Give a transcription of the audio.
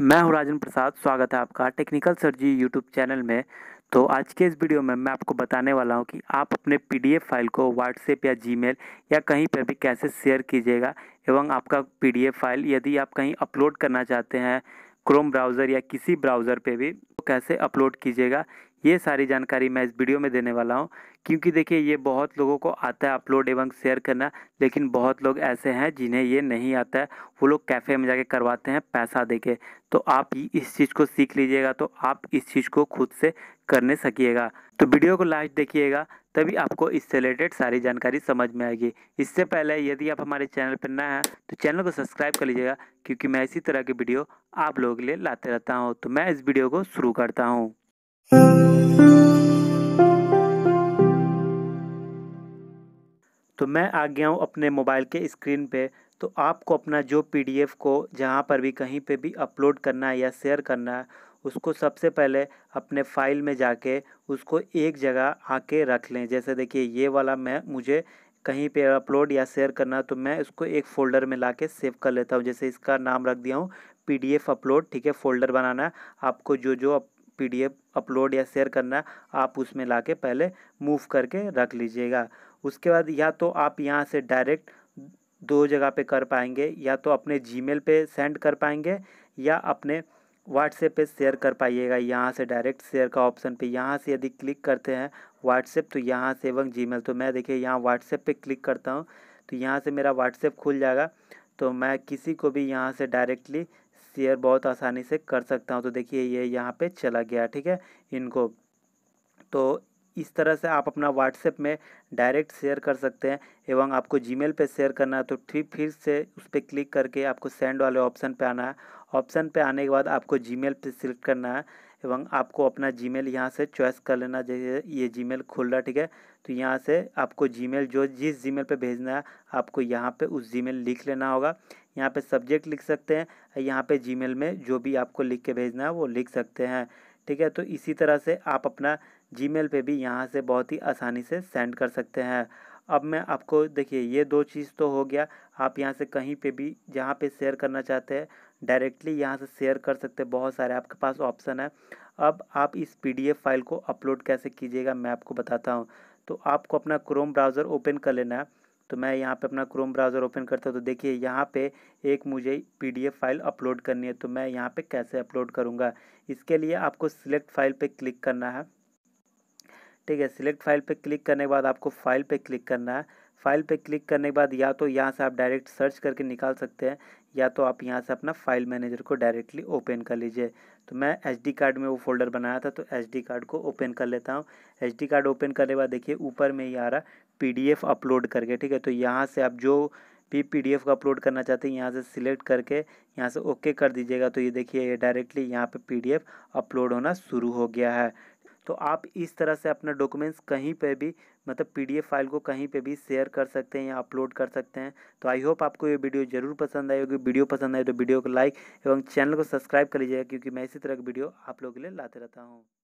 मैं हूं राजन प्रसाद स्वागत है आपका टेक्निकल सर्जी यूट्यूब चैनल में तो आज के इस वीडियो में मैं आपको बताने वाला हूं कि आप अपने पीडीएफ फाइल को व्हाट्सएप या जीमेल या कहीं पर भी कैसे शेयर कीजिएगा एवं आपका पीडीएफ फाइल यदि आप कहीं अपलोड करना चाहते हैं क्रोम ब्राउज़र या किसी ब्राउज़र पर भी तो कैसे अपलोड कीजिएगा ये सारी जानकारी मैं इस वीडियो में देने वाला हूँ क्योंकि देखिए ये बहुत लोगों को आता है अपलोड एवं शेयर करना लेकिन बहुत लोग ऐसे हैं जिन्हें ये नहीं आता है वो लोग कैफ़े में जाके करवाते हैं पैसा दे के तो आप इस चीज़ को सीख लीजिएगा तो आप इस चीज़ को खुद से करने सकिएगा तो वीडियो को लास्ट देखिएगा तभी आपको इससे रिलेटेड सारी जानकारी समझ में आएगी इससे पहले यदि आप हमारे चैनल पर नए हैं तो चैनल को सब्सक्राइब कर लीजिएगा क्योंकि मैं इसी तरह की वीडियो आप लोगों के लिए लाते रहता हूँ तो मैं इस वीडियो को शुरू करता हूँ तो मैं आ गया हूँ अपने मोबाइल के स्क्रीन पे तो आपको अपना जो पीडीएफ को जहाँ पर भी कहीं पे भी अपलोड करना है या शेयर करना है उसको सबसे पहले अपने फाइल में जाके उसको एक जगह आके रख लें जैसे देखिए ये वाला मैं मुझे कहीं पे अपलोड या शेयर करना है तो मैं इसको एक फ़ोल्डर में ला के सेव कर लेता हूँ जैसे इसका नाम रख दिया हूँ पी अपलोड ठीक है फ़ोल्डर बनाना है आपको जो जो अप पीडीएफ अपलोड या शेयर करना आप उसमें ला के पहले मूव करके रख लीजिएगा उसके बाद या तो आप यहाँ से डायरेक्ट दो जगह पे कर पाएंगे या तो अपने जीमेल पे सेंड कर पाएंगे या अपने व्हाट्सएप पे शेयर कर पाइएगा यहाँ से डायरेक्ट शेयर का ऑप्शन पे यहाँ से यदि क्लिक करते हैं व्हाट्सएप तो यहाँ से एवं जीमेल तो मैं देखिए यहाँ व्हाट्सएप पे क्लिक करता हूँ तो यहाँ से मेरा व्हाट्सएप खुल जाएगा तो मैं किसी को भी यहाँ से डायरेक्टली शेयर बहुत आसानी से कर सकता हूँ तो देखिए ये यहाँ पे चला गया ठीक है इनको तो इस तरह से आप अपना व्हाट्सएप में डायरेक्ट शेयर कर सकते हैं एवं आपको जीमेल पे शेयर करना है तो ठीक फिर से उस पर क्लिक करके आपको सेंड वाले ऑप्शन पे आना है ऑप्शन पे आने के बाद आपको जीमेल पे सिलेक्ट करना है एवं आपको अपना जीमेल यहाँ से चॉइस कर लेना जैसे ये जीमेल खुल रहा ठीक है तो यहाँ से आपको जीमेल जो जिस जीमेल पे भेजना है आपको यहाँ पे उस जीमेल लिख लेना होगा यहाँ पे सब्जेक्ट लिख सकते हैं यहाँ पे जीमेल में जो भी आपको लिख के भेजना है वो लिख सकते हैं ठीक है तो इसी तरह से आप अपना जीमेल पे भी यहाँ से बहुत ही आसानी से सेंड कर सकते हैं अब मैं आपको देखिए ये दो चीज़ तो हो गया आप यहाँ से कहीं पे भी जहाँ पे शेयर करना चाहते हैं डायरेक्टली यहाँ से शेयर कर सकते हैं बहुत सारे आपके पास ऑप्शन है अब आप इस पीडीएफ फाइल को अपलोड कैसे कीजिएगा मैं आपको बताता हूँ तो आपको अपना क्रोम ब्राउज़र ओपन कर लेना है तो मैं यहाँ पे अपना क्रोम ब्राउज़र ओपन करता हूँ तो देखिए यहाँ पे एक मुझे पीडीएफ फाइल अपलोड करनी है तो मैं यहाँ पे कैसे अपलोड करूँगा इसके लिए आपको सिलेक्ट फाइल पे क्लिक करना है ठीक है सिलेक्ट फाइल पे क्लिक करने के बाद आपको फाइल पे क्लिक करना है फाइल पे क्लिक करने के बाद या तो यहाँ से आप डायरेक्ट सर्च करके निकाल सकते हैं या तो आप यहाँ से अपना फाइल मैनेजर को डायरेक्टली ओपन कर लीजिए तो मैं एसडी कार्ड में वो फोल्डर बनाया था तो एसडी कार्ड को ओपन कर लेता हूँ एसडी कार्ड ओपन करने के बाद देखिए ऊपर में ही आ रहा पीडीएफ अपलोड करके ठीक है तो यहाँ से आप जो भी पी को अपलोड करना चाहते हैं यहाँ से सिलेक्ट करके यहाँ से ओके कर दीजिएगा तो ये देखिए ये डायरेक्टली यहाँ पे पी अपलोड होना शुरू हो गया है तो आप इस तरह से अपना डॉक्यूमेंट्स कहीं पे भी मतलब पीडीएफ फाइल को कहीं पे भी शेयर कर सकते हैं या अपलोड कर सकते हैं तो आई होप आपको ये वीडियो जरूर पसंद आई होगी वीडियो पसंद आए तो वीडियो को लाइक एवं चैनल को सब्सक्राइब कर लीजिएगा क्योंकि मैं इसी तरह की वीडियो आप लोगों के लिए लाते रहता हूँ